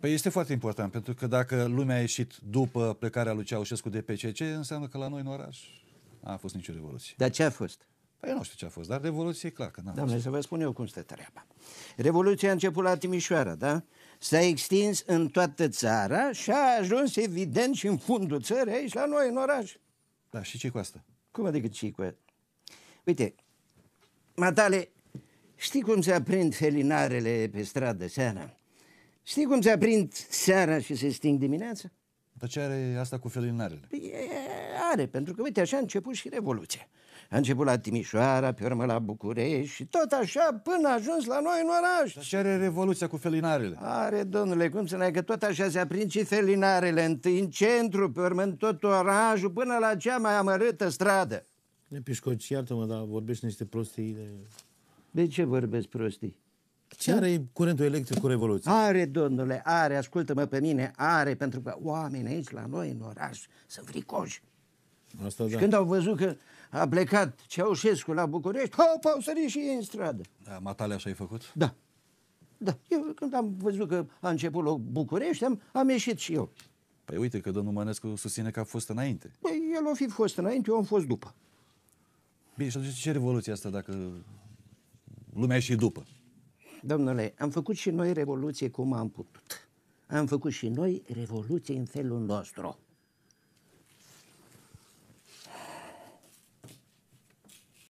Păi este foarte important, pentru că dacă lumea a ieșit după plecarea lui Ceaușescu de PCC, înseamnă că la noi în oraș a fost nicio revoluție. Dar ce a fost? Păi nu știu ce a fost, dar revoluție e clar că n-a Doamne, fost. să vă spun eu cum stă treaba. Revoluția a început la Timișoara, da? S-a extins în toată țara și a ajuns evident și în fundul țării aici la noi, în oraș. Da, și ce cu asta? Cum adică ce cu asta? Uite, Matale, știi cum se aprind felinarele pe stradă seara? Știi cum se aprind seara și se sting dimineața? Dar ce are asta cu felinarele? Păi, are, pentru că, uite, așa a început și Revoluția. A început la Timișoara, pe urmă la București și tot așa până a ajuns la noi în oraș. Dar ce are Revoluția cu felinarele? Are, domnule, cum să ne că tot așa se aprind și felinarele, întâi în centru, pe urmă în tot orașul, până la cea mai amărâtă stradă. Ne Pișcoci, iartă-mă, dar vorbești niște prostii de... De ce vorbesc prostii? Ce are curentul electric cu Revoluția? Are, domnule, are, ascultă-mă pe mine, are, pentru că oamenii aici la noi în oraș sunt fricoși. Asta da. și da. când au văzut că a plecat Ceaușescu la București, hop, au sărit și ei în stradă. Da, matale așa ai făcut? Da. Da. Eu când am văzut că a început la București, am, am ieșit și eu. Păi uite că domnul Mănescu susține că a fost înainte. Păi el a fi fost înainte, eu am fost după. Bine, și atunci ce revoluție asta dacă lumea și după? Domnule, am făcut și noi revoluție cum am putut. Am făcut și noi revoluție în felul nostru.